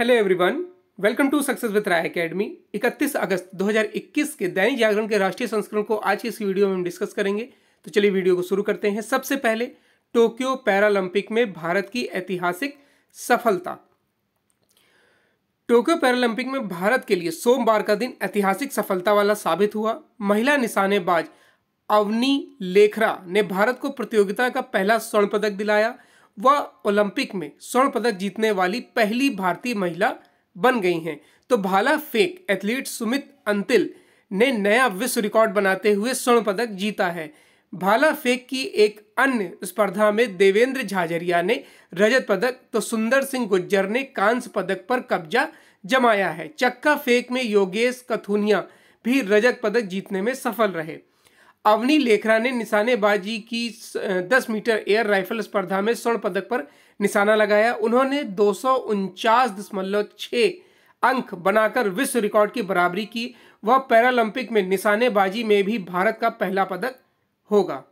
hello everyone welcome to success with Rai academy 31 अगस्त 2021 के दैनिक जागरण के राष्ट्रीय संस्करण को आज इस वीडियो में हम डिस्कस करेंगे तो चलिए वीडियो को शुरू करते हैं सबसे पहले टोक्यो पैरालंपिक में भारत की ऐतिहासिक सफलता टोक्यो पैरालंपिक में भारत के लिए सोमवार का दिन ऐतिहासिक सफलता वाला साबित हुआ महिला निशानेबाज अवनी लेखरा ने भारत को प्रतियोगिता का पहला स्वर्ण पदक दिलाया वह ओलंपिक में स्वर्ण पदक जीतने वाली पहली भारतीय महिला बन गई हैं तो भाला फेंक एथलीट सुमित अंतिल ने नया विश्व रिकॉर्ड बनाते हुए स्वर्ण पदक जीता है भाला फेंक की एक अन्य स्पर्धा में देवेंद्र झाझरिया ने रजत पदक तो सुंदर सिंह गुज्जर ने कांस्य पदक पर कब्जा जमाया है चक्का फेंक में योगेश कथुनिया भी रजत पदक जीतने में सफल रहे अवनी लेखरा ने निशानेबाजी की 10 मीटर एयर राइफल स्पर्धा में स्वर्ण पदक पर निशाना लगाया उन्होंने दो अंक बनाकर विश्व रिकॉर्ड की बराबरी की वह पैरालंपिक में निशानेबाजी में भी भारत का पहला पदक होगा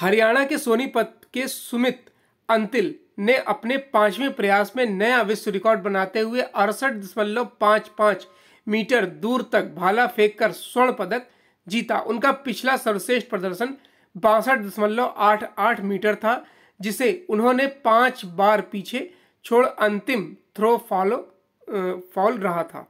हरियाणा के सोनीपत के सुमित अंतिल ने अपने पांचवें प्रयास में नया विश्व रिकॉर्ड बनाते हुए अड़सठ दशमलव पाँच मीटर दूर तक भाला फेंककर स्वर्ण पदक जीता उनका पिछला सर्वश्रेष्ठ प्रदर्शन बासठ दशमलव आठ आठ मीटर था जिसे उन्होंने पांच बार पीछे छोड़ अंतिम थ्रो फॉलो फॉल रहा था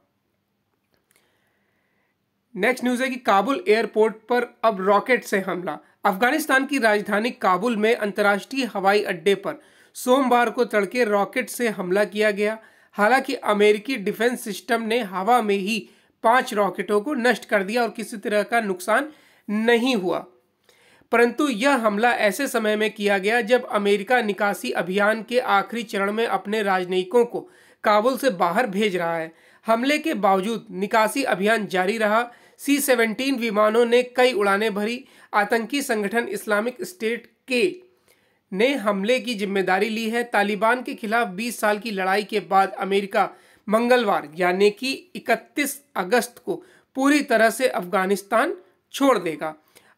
नेक्स्ट न्यूज़ है कि काबुल एयरपोर्ट पर अब रॉकेट से हमला अफगानिस्तान की राजधानी काबुल में अंतर्राष्ट्रीय हवाई अड्डे पर सोमवार को तड़के रॉकेट से हमला किया गया हालांकि अमेरिकी डिफेंस सिस्टम ने हवा में ही पांच रॉकेटों को नष्ट कर दिया और किसी तरह का नुकसान नहीं हुआ परंतु यह हमला ऐसे समय में किया गया जब अमेरिका निकासी अभियान के आखिरी चरण में अपने राजनयिकों को काबुल से बाहर भेज रहा है हमले के बावजूद निकासी अभियान जारी रहा सी सेवनटीन विमानों ने कई उड़ानें भरी आतंकी संगठन इस्लामिक स्टेट के ने हमले की जिम्मेदारी ली है तालिबान के खिलाफ 20 साल की लड़ाई के बाद अमेरिका मंगलवार यानी कि 31 अगस्त को पूरी तरह से अफगानिस्तान छोड़ देगा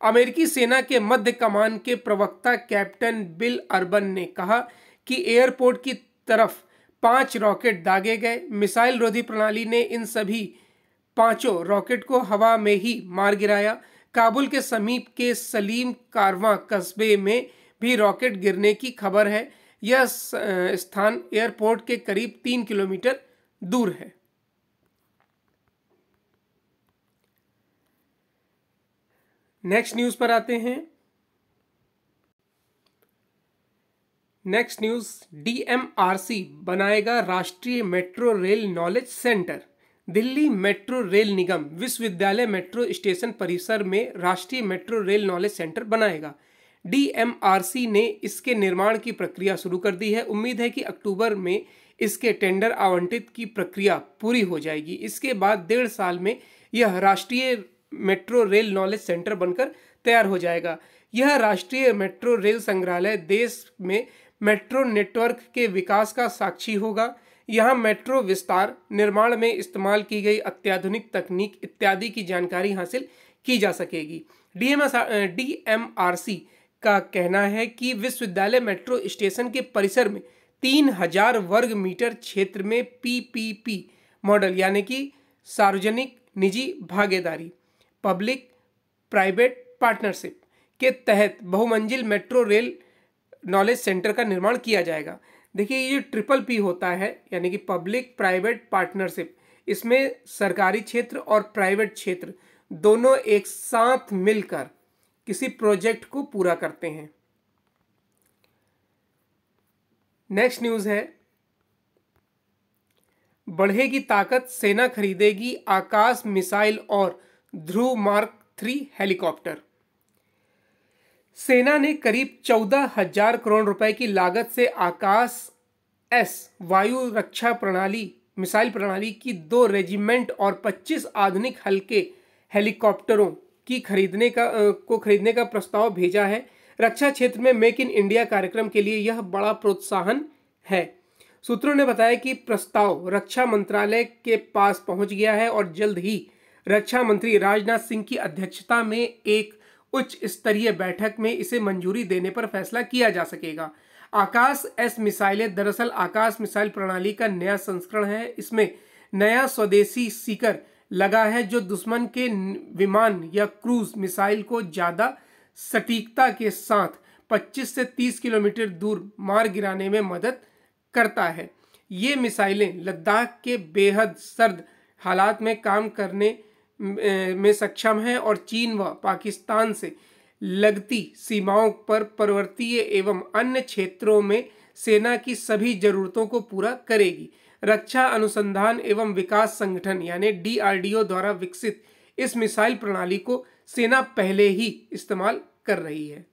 अमेरिकी सेना के मध्य कमान के प्रवक्ता कैप्टन बिल अर्बन ने कहा कि एयरपोर्ट की तरफ पांच रॉकेट दागे गए मिसाइल रोधी प्रणाली ने इन सभी पांचों रॉकेट को हवा में ही मार गिराया काबुल के समीप के सलीम कारवां कस्बे में भी रॉकेट गिरने की खबर है यह स्थान एयरपोर्ट के करीब तीन किलोमीटर दूर है नेक्स्ट न्यूज पर आते हैं नेक्स्ट न्यूज डीएमआरसी बनाएगा राष्ट्रीय metro rail knowledge centre Delhi metro rail निगम विश्वविद्यालय मेट्रो स्टेशन परिसर में राष्ट्रीय मेट्रो रेल नॉलेज सेंटर बनाएगा डीएमआरसी ने इसके निर्माण की प्रक्रिया शुरू कर दी है उम्मीद है कि अक्टूबर में इसके टेंडर आवंटित की प्रक्रिया पूरी हो जाएगी इसके बाद डेढ़ साल में यह राष्ट्रीय मेट्रो रेल नॉलेज सेंटर बनकर तैयार हो जाएगा यह राष्ट्रीय मेट्रो रेल संग्रहालय देश में मेट्रो नेटवर्क के विकास का साक्षी होगा यहाँ मेट्रो विस्तार निर्माण में इस्तेमाल की गई अत्याधुनिक तकनीक इत्यादि की जानकारी हासिल की जा सकेगी D M D M R C का कहना है कि विश्वविद्यालय मेट्रो स्टेशन के परिसर में तीन हजार वर्ग मीटर क्षेत्र में पीपीपी मॉडल यानी कि सार्वजनिक निजी भागीदारी पब्लिक प्राइवेट पार्टनरशिप के तहत बहुमंजिल मेट्रो रेल नॉलेज सेंटर का निर्माण किया जाएगा देखिए ये ट्रिपल पी होता है यानी कि पब्लिक प्राइवेट पार्टनरशिप इसमें सरकारी क्षेत्र और प्राइवेट क्षेत्र दोनों एक साथ मिलकर किसी प्रोजेक्ट को पूरा करते हैं नेक्स्ट न्यूज़ है बढ़ेगी ताकत सेना खरीदेगी आकाश मिसाइल और ध्रुव मार्क थ्री हेलीकॉप्टर सेना ने करीब चौदह हजार करोड़ रुपए की लागत से आकाश एस वायु रक्षा प्रणाली मिसाइल प्रणाली की दो रेजिमेंट और 25 आधुनिक हल्के हेलीकॉप्टरों की खरीदने का को खरीदने का प्रस्ताव भेजा है रक्षा क्षेत्र में मेक इन इंडिया कार्यक्रम के लिए यह बड़ा प्रोत्साहन है सूत्रों ने बताया कि प्रस्ताव रक्षा मंत्रालय के पास पहुंच गया है और जल्द ही रक्षा मंत्री राजनाथ सिंह की अध्यक्षता में एक उच्च स्तरीय बैठक में इसे मंजूरी देने पर फैसला किया जा सकेगा आकाश एस मिसाइलें दरअसल आकाश मिसाइल प्रणाली का नया संस्करण है इसमें नया स्वदेशी सीकर लगा है जो दुश्मन के विमान या क्रूज मिसाइल को ज़्यादा सटीकता के साथ 25 से 30 किलोमीटर दूर मार गिराने में मदद करता है ये मिसाइलें लद्दाख के बेहद सर्द हालात में काम करने में सक्षम हैं और चीन व पाकिस्तान से लगती सीमाओं पर पर्वतीय एवं अन्य क्षेत्रों में सेना की सभी जरूरतों को पूरा करेगी रक्षा अनुसंधान एवं विकास संगठन यानी डीआरडीओ द्वारा विकसित इस मिसाइल प्रणाली को सेना पहले ही इस्तेमाल कर रही है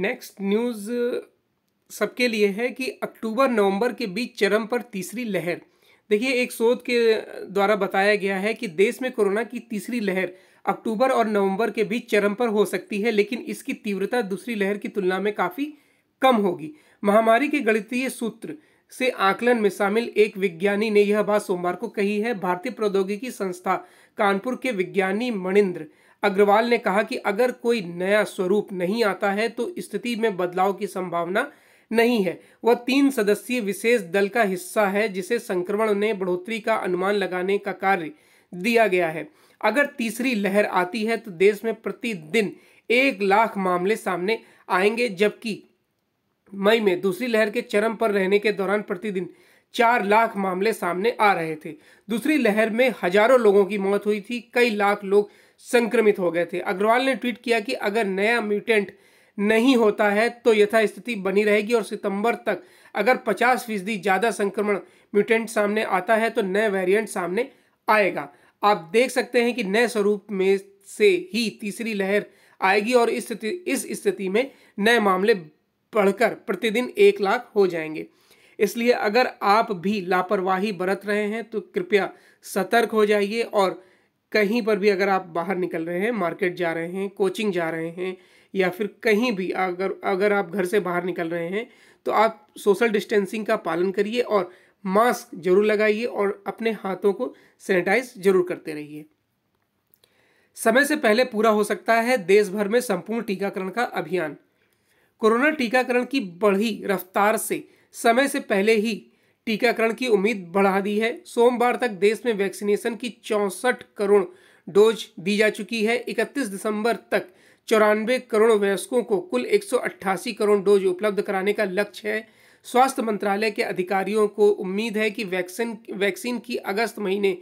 नेक्स्ट न्यूज़ सबके लिए है कि अक्टूबर नवंबर के बीच चरम पर तीसरी लहर देखिए एक शोध के द्वारा बताया गया है कि देश में कोरोना की तीसरी लहर अक्टूबर और नवंबर के बीच चरम पर हो सकती है लेकिन इसकी तीव्रता दूसरी लहर की तुलना में काफ़ी कम होगी महामारी के गणितीय सूत्र से आकलन में शामिल एक विज्ञानी ने यह बात सोमवार को कही है भारतीय प्रौद्योगिकी संस्था कानपुर के विज्ञानी मणिंद्र अग्रवाल ने कहा कि अगर कोई नया स्वरूप नहीं आता है तो स्थिति में बदलाव की संभावना नहीं है वह तीन सदस्यीय विशेष दल का हिस्सा है जिसे संक्रमण में बढ़ोतरी का अनुमान लगाने का कार्य दिया गया है अगर तीसरी लहर आती है तो देश में प्रतिदिन एक लाख मामले सामने आएंगे जबकि मई में दूसरी लहर के चरम पर रहने के दौरान प्रतिदिन चार लाख मामले सामने आ रहे थे दूसरी लहर में हजारों लोगों की मौत हुई थी कई लाख लोग संक्रमित हो गए थे अग्रवाल ने ट्वीट किया कि अगर नया म्यूटेंट नहीं होता है तो यथास्थिति बनी रहेगी और सितंबर तक अगर 50 फीसदी ज़्यादा संक्रमण म्यूटेंट सामने आता है तो नए वेरिएंट सामने आएगा आप देख सकते हैं कि नए स्वरूप में से ही तीसरी लहर आएगी और इस स्थिति इस स्थिति में नए मामले बढ़कर प्रतिदिन एक लाख हो जाएंगे इसलिए अगर आप भी लापरवाही बरत रहे हैं तो कृपया सतर्क हो जाइए और कहीं पर भी अगर आप बाहर निकल रहे हैं मार्केट जा रहे हैं कोचिंग जा रहे हैं या फिर कहीं भी अगर अगर आप घर से बाहर निकल रहे हैं तो आप सोशल डिस्टेंसिंग का पालन करिए और मास्क जरूर लगाइए और अपने हाथों को सैनिटाइज जरूर करते रहिए समय से पहले पूरा हो सकता है देश भर में संपूर्ण टीकाकरण का अभियान कोरोना टीकाकरण की बढ़ी रफ्तार से समय से पहले ही टीकाकरण की उम्मीद बढ़ा दी है सोमवार तक देश में वैक्सीनेशन की चौंसठ करोड़ डोज दी जा चुकी है 31 दिसंबर तक चौरानवे करोड़ वयस्कों को कुल 188 करोड़ डोज उपलब्ध कराने का लक्ष्य है स्वास्थ्य मंत्रालय के अधिकारियों को उम्मीद है कि वैक्सीन वैक्सीन की अगस्त महीने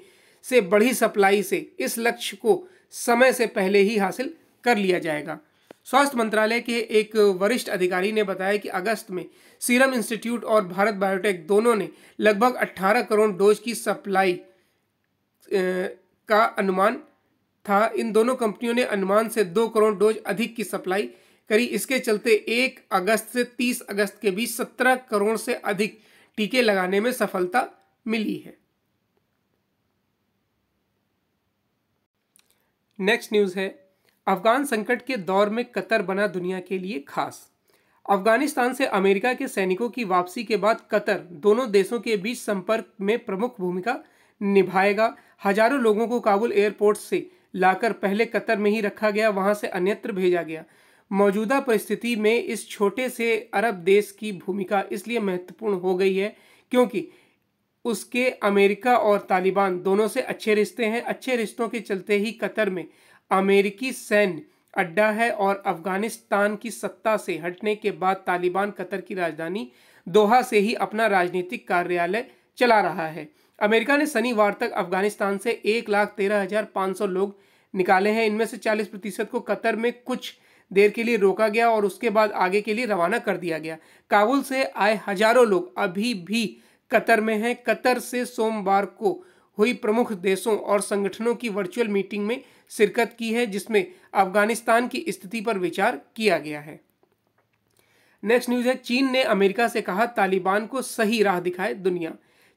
से बढ़ी सप्लाई से इस लक्ष्य को समय से पहले ही हासिल कर लिया जाएगा स्वास्थ्य मंत्रालय के एक वरिष्ठ अधिकारी ने बताया कि अगस्त में सीरम इंस्टीट्यूट और भारत बायोटेक दोनों ने लगभग 18 करोड़ डोज की सप्लाई का अनुमान था इन दोनों कंपनियों ने अनुमान से दो करोड़ डोज अधिक की सप्लाई करी इसके चलते एक अगस्त से तीस अगस्त के बीच सत्रह करोड़ से अधिक टीके लगाने में सफलता मिली है नेक्स्ट न्यूज़ है अफगान संकट के दौर में कतर बना दुनिया के लिए खास अफगानिस्तान से अमेरिका के सैनिकों की वापसी के बाद कतर दोनों देशों के बीच संपर्क में प्रमुख भूमिका निभाएगा हजारों लोगों को काबुल एयरपोर्ट से लाकर पहले कतर में ही रखा गया वहां से अन्यत्र भेजा गया मौजूदा परिस्थिति में इस छोटे से अरब देश की भूमिका इसलिए महत्वपूर्ण हो गई है क्योंकि उसके अमेरिका और तालिबान दोनों से अच्छे रिश्ते हैं अच्छे रिश्तों के चलते ही कतर में अमेरिकी सैन्य अड्डा है और अफगानिस्तान की सत्ता से हटने के बाद तालिबान कतर की राजधानी दोहा से ही अपना राजनीतिक कार्यालय चला रहा है अमेरिका ने शनिवार तक अफगानिस्तान से एक लाख तेरह हजार पाँच सौ लोग निकाले हैं इनमें से चालीस प्रतिशत को कतर में कुछ देर के लिए रोका गया और उसके बाद आगे के लिए रवाना कर दिया गया काबुल से आए हजारों लोग अभी भी कतर में हैं कतर से सोमवार को हुई प्रमुख देशों और संगठनों की वर्चुअल मीटिंग में शिरकत की है जिसमें अफगानिस्तान की स्थिति पर विचार किया गया है नेक्स्ट न्यूज है चीन ने अमेरिका से कहा तालिबान को सही राह दिखाए दुनिया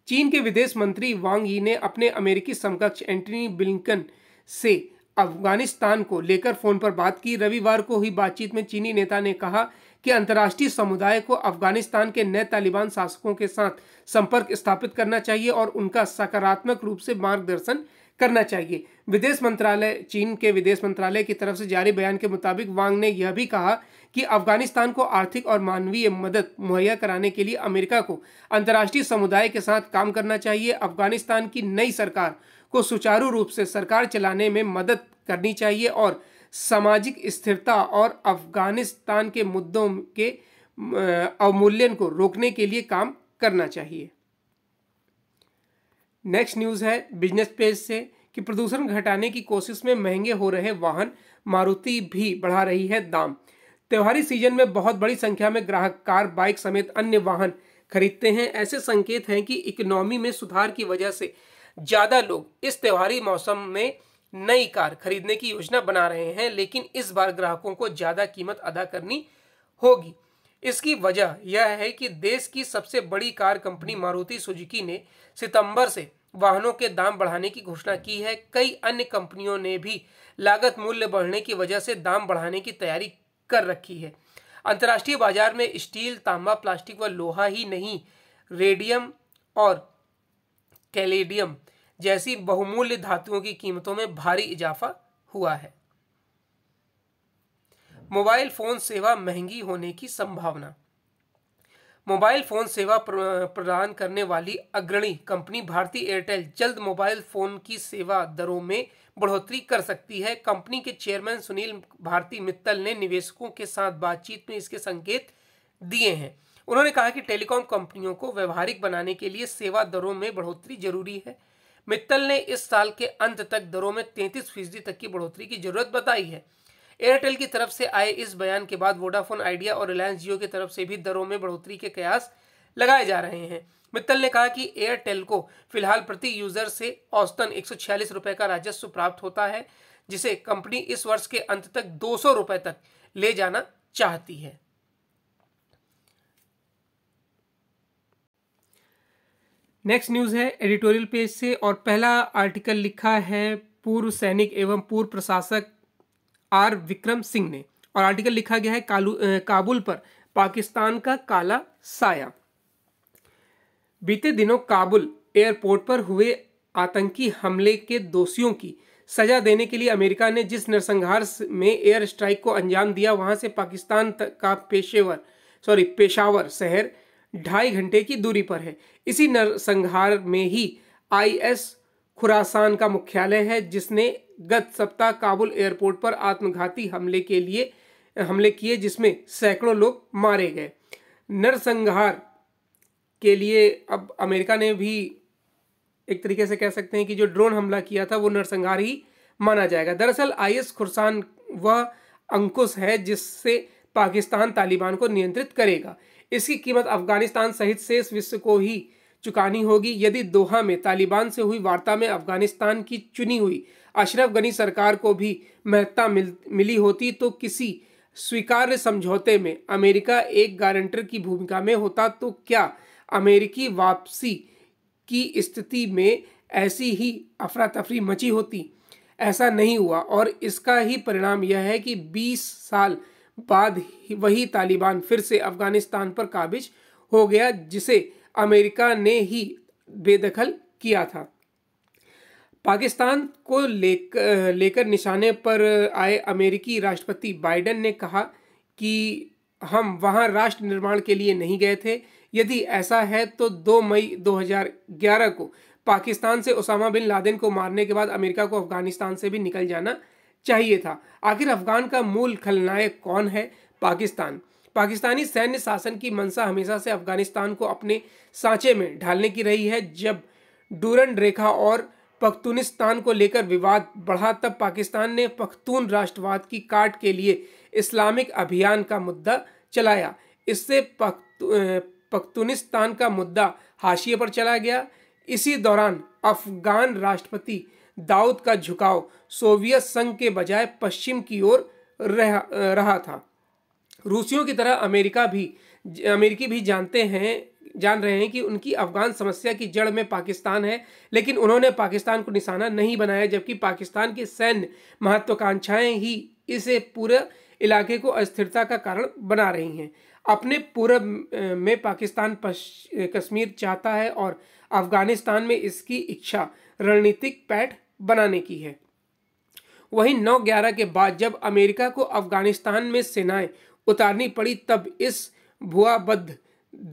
चीन के विदेश मंत्री वांग यी ने अपने अमेरिकी समकक्ष एंटनी ब्लिंकन से अफगानिस्तान को लेकर फोन पर बात की रविवार को हुई बातचीत में चीनी नेता ने कहा कि अंतर्राष्ट्रीय समुदाय को अफगानिस्तान के नए तालिबान शासकों के साथ संपर्क स्थापित करना चाहिए और उनका सकारात्मक रूप से मार्गदर्शन करना चाहिए विदेश मंत्रालय चीन के विदेश मंत्रालय की तरफ से जारी बयान के मुताबिक वांग ने यह भी कहा कि अफगानिस्तान को आर्थिक और मानवीय मदद मुहैया कराने के लिए अमेरिका को अंतर्राष्ट्रीय समुदाय के साथ काम करना चाहिए अफगानिस्तान की नई सरकार को सुचारू रूप से सरकार चलाने में मदद करनी चाहिए और सामाजिक स्थिरता और अफगानिस्तान के मुद्दों के अवमूल्यन को रोकने के लिए काम करना चाहिए नेक्स्ट न्यूज़ है बिजनेस पेज से कि प्रदूषण घटाने की कोशिश में महंगे हो रहे वाहन मारुति भी बढ़ा रही है दाम त्योहारी सीजन में बहुत बड़ी संख्या में ग्राहक कार बाइक समेत अन्य वाहन खरीदते हैं ऐसे संकेत हैं कि इकोनॉमी में सुधार की वजह से ज़्यादा लोग इस त्यौहारी मौसम में नई कार खरीदने की योजना बना रहे हैं लेकिन इस बार ग्राहकों को ज़्यादा कीमत अदा करनी होगी इसकी वजह यह है कि देश की सबसे बड़ी कार कंपनी मारुति सुजुकी ने सितंबर से वाहनों के दाम बढ़ाने की घोषणा की है कई अन्य कंपनियों ने भी लागत मूल्य बढ़ने की वजह से दाम बढ़ाने की तैयारी कर रखी है अंतर्राष्ट्रीय बाजार में स्टील तांबा प्लास्टिक व लोहा ही नहीं रेडियम और कैलेडियम जैसी बहुमूल्य धातुओं की कीमतों में भारी इजाफा हुआ है मोबाइल फोन सेवा महंगी होने की संभावना मोबाइल फोन सेवा प्रदान करने वाली अग्रणी कंपनी भारती एयरटेल जल्द मोबाइल फोन की सेवा दरों में बढ़ोतरी कर सकती है कंपनी के चेयरमैन सुनील भारती मित्तल ने निवेशकों के साथ बातचीत में इसके संकेत दिए हैं उन्होंने कहा कि टेलीकॉम कंपनियों को व्यवहारिक बनाने के लिए सेवा दरों में बढ़ोतरी जरूरी है मित्तल ने इस साल के अंत तक दरों में तैंतीस फीसदी तक की बढ़ोतरी की जरूरत बताई है एयरटेल की तरफ से आए इस बयान के बाद वोडाफोन आइडिया और रिलायंस जियो की तरफ से भी दरों में बढ़ोतरी के कयास लगाए जा रहे हैं मित्तल ने कहा कि एयरटेल को फिलहाल प्रति यूजर से औसतन एक रुपए का राजस्व प्राप्त होता है जिसे कंपनी इस वर्ष के अंत तक दो सौ रुपए तक ले जाना चाहती है नेक्स्ट न्यूज़ है एडिटोरियल पेज से और पहला आर्टिकल लिखा है पूर्व सैनिक एवं पूर्व प्रशासक आर विक्रम सिंह ने और आर्टिकल लिखा गया है कालू काबुल पर पाकिस्तान का काला साया बीते दिनों काबुल एयरपोर्ट पर हुए आतंकी हमले के दोषियों की सजा देने के लिए अमेरिका ने जिस नरसंहार में एयर स्ट्राइक को अंजाम दिया वहां से पाकिस्तान का पेशेवर सॉरी पेशावर शहर ढाई घंटे की दूरी पर है इसी नरसंहार में ही आईएस खुरासान का मुख्यालय है जिसने गत सप्ताह काबुल एयरपोर्ट पर आत्मघाती हमले के लिए हमले किए जिसमें सैकड़ों लोग मारे गए नरसंहार के लिए अब अमेरिका ने भी एक तरीके से कह सकते हैं कि जो ड्रोन हमला किया था वो नरसंहार ही माना जाएगा दरअसल एस खुरसान वह अंकुश है जिससे पाकिस्तान तालिबान को नियंत्रित करेगा इसकी कीमत अफगानिस्तान सहित शेष विश्व को ही चुकानी होगी यदि दोहा में तालिबान से हुई वार्ता में अफगानिस्तान की चुनी हुई अशरफ गनी सरकार को भी महत्ता मिल मिली होती तो किसी स्वीकार्य समझौते में अमेरिका एक गारंटर की भूमिका में होता तो क्या अमेरिकी वापसी की स्थिति में ऐसी ही अफरा तफरी मची होती ऐसा नहीं हुआ और इसका ही परिणाम यह है कि 20 साल बाद वही तालिबान फिर से अफगानिस्तान पर काबिज हो गया जिसे अमेरिका ने ही बेदखल किया था पाकिस्तान को लेकर लेकर निशाने पर आए अमेरिकी राष्ट्रपति बाइडन ने कहा कि हम वहां राष्ट्र निर्माण के लिए नहीं गए थे यदि ऐसा है तो 2 मई 2011 को पाकिस्तान से ओसामा बिन लादेन को मारने के बाद अमेरिका को अफगानिस्तान से भी निकल जाना चाहिए था आखिर अफगान का मूल खलनायक कौन है पाकिस्तान पाकिस्तानी सैन्य शासन की मंशा हमेशा से अफगानिस्तान को अपने सांचे में ढालने की रही है जब डूरन रेखा और पख्तूनिस्तान को लेकर विवाद बढ़ा तब पाकिस्तान ने पख्तून राष्ट्रवाद की काट के लिए इस्लामिक अभियान का मुद्दा चलाया इससे पख्तूनिस्तान का मुद्दा हाशिए पर चला गया इसी दौरान अफगान राष्ट्रपति दाऊद का झुकाव सोवियत संघ के बजाय पश्चिम की ओर रहा था रूसियों की तरह अमेरिका भी अमेरिकी भी जानते हैं जान रहे हैं कि उनकी अफगान समस्या की जड़ में पाकिस्तान है लेकिन उन्होंने पाकिस्तान को निशाना नहीं बनाया जबकि पाकिस्तान की सैन्य महत्वाकांक्षाएं ही इसे पूरे इलाके को अस्थिरता का कारण बना रही हैं अपने पूर्व में पाकिस्तान कश्मीर चाहता है और अफगानिस्तान में इसकी इच्छा रणनीतिक पैठ बनाने की है वहीं नौ ग्यारह के बाद जब अमेरिका को अफगानिस्तान में सेनाएं उतारनी पड़ी तब इस भुआबद्ध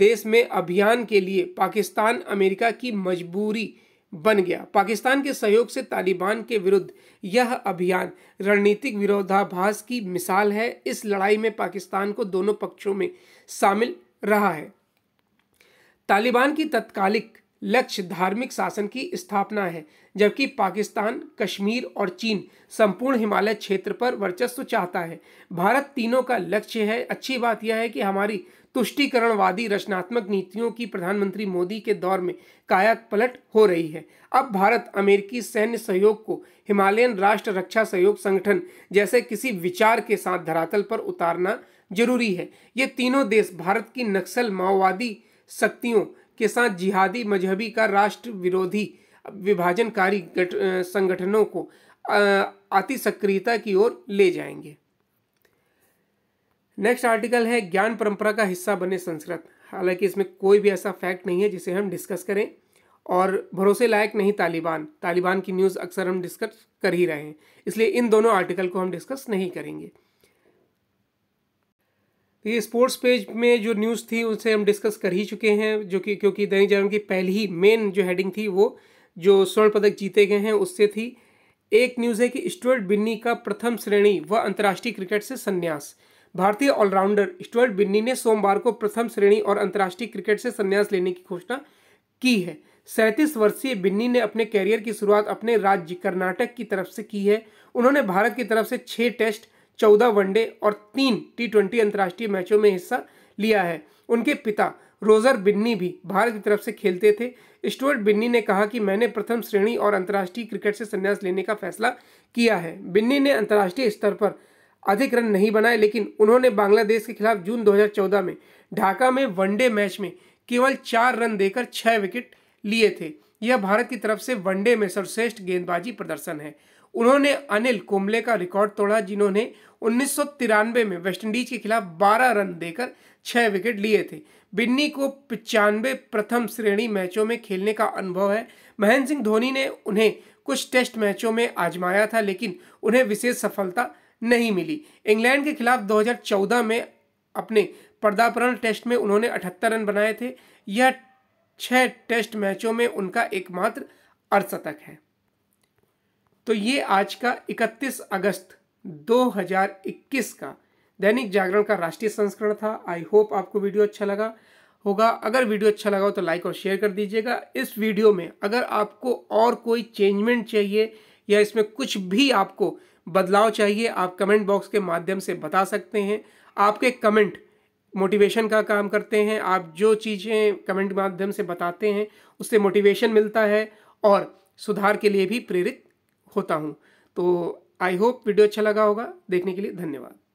देश में अभियान के लिए पाकिस्तान अमेरिका की मजबूरी बन गया पाकिस्तान के सहयोग से तालिबान के विरुद्ध यह अभियान रणनीतिक विरोधाभास की मिसाल है इस लड़ाई में पाकिस्तान को दोनों पक्षों में शामिल रहा है तालिबान की तत्कालिक लक्ष्य धार्मिक शासन की स्थापना है जबकि पाकिस्तान कश्मीर और चीन संपूर्ण हिमालय क्षेत्र पर वर्चस्व चाहता है भारत तीनों का लक्ष्य है अच्छी बात यह है कि हमारी तुष्टिकरणवादी रचनात्मक नीतियों की प्रधानमंत्री मोदी के दौर में काया पलट हो रही है अब भारत अमेरिकी सैन्य सहयोग को हिमालयन राष्ट्र रक्षा सहयोग संगठन जैसे किसी विचार के साथ धरातल पर उतारना जरूरी है ये तीनों देश भारत की नक्सल माओवादी शक्तियों के साथ जिहादी मजहबी का राष्ट्र विरोधी विभाजनकारी संगठनों को अति सक्रियता की ओर ले जाएंगे नेक्स्ट आर्टिकल है ज्ञान परंपरा का हिस्सा बने संस्कृत हालांकि इसमें कोई भी ऐसा फैक्ट नहीं है जिसे हम डिस्कस करें और भरोसे लायक नहीं तालिबान तालिबान की न्यूज़ अक्सर हम डिस्कस कर ही रहे हैं इसलिए इन दोनों आर्टिकल को हम डिस्कस नहीं करेंगे तो ये स्पोर्ट्स पेज में जो न्यूज़ थी उनसे हम डिस्कस कर ही चुके हैं जो कि क्योंकि दैनिक जागरण की पहली मेन जो हेडिंग थी वो जो स्वर्ण पदक जीते गए हैं उससे थी एक न्यूज़ है कि स्टुअर्ट बिन्नी का प्रथम श्रेणी व अंतर्राष्ट्रीय क्रिकेट से संन्यास भारतीय ऑलराउंडर स्टुअर्ट बिन्नी ने सोमवार को प्रथम श्रेणी और अंतर्राष्ट्रीय क्रिकेट से संन्यास लेने की घोषणा की है सैंतीस वर्षीय बिन्नी ने अपने कैरियर की शुरुआत अपने राज्य कर्नाटक की तरफ से की है उन्होंने भारत की तरफ से छः टेस्ट चौदह वनडे और तीन टी ट्वेंटी अंतर्राष्ट्रीय मैचों में हिस्सा लिया है उनके पिता रोजर बिन्नी भी भारत की तरफ से खेलते थे स्टुअर्ट बिन्नी ने कहा कि मैंने प्रथम श्रेणी और अंतर्राष्ट्रीय क्रिकेट से संन्यास लेने का फैसला किया है बिन्नी ने अंतर्राष्ट्रीय स्तर पर अधिक रन नहीं बनाए लेकिन उन्होंने बांग्लादेश के खिलाफ जून 2014 में ढाका में वनडे मैच में केवल चार रन देकर छह विकेट लिए थे यह भारत की तरफ से वनडे में सर्वश्रेष्ठ गेंदबाजी प्रदर्शन है उन्होंने अनिल कुंबले का रिकॉर्ड तोड़ा जिन्होंने उन्नीस में वेस्टइंडीज के खिलाफ 12 रन देकर 6 विकेट लिए थे बिन्नी को पचानवे प्रथम श्रेणी मैचों में खेलने का अनुभव है महेंद्र सिंह धोनी ने उन्हें कुछ टेस्ट मैचों में आजमाया था लेकिन उन्हें विशेष सफलता नहीं मिली इंग्लैंड के खिलाफ 2014 में अपने पर्दापरण टेस्ट में उन्होंने अठहत्तर रन बनाए थे यह छः टेस्ट मैचों में उनका एकमात्र अर्धशतक है तो ये आज का 31 अगस्त 2021 का दैनिक जागरण का राष्ट्रीय संस्करण था आई होप आपको वीडियो अच्छा लगा होगा अगर वीडियो अच्छा लगा हो तो लाइक और शेयर कर दीजिएगा इस वीडियो में अगर आपको और कोई चेंजमेंट चाहिए या इसमें कुछ भी आपको बदलाव चाहिए आप कमेंट बॉक्स के माध्यम से बता सकते हैं आपके कमेंट मोटिवेशन का काम करते हैं आप जो चीज़ें कमेंट माध्यम से बताते हैं उससे मोटिवेशन मिलता है और सुधार के लिए भी प्रेरित होता हूँ तो आई होप वीडियो अच्छा लगा होगा देखने के लिए धन्यवाद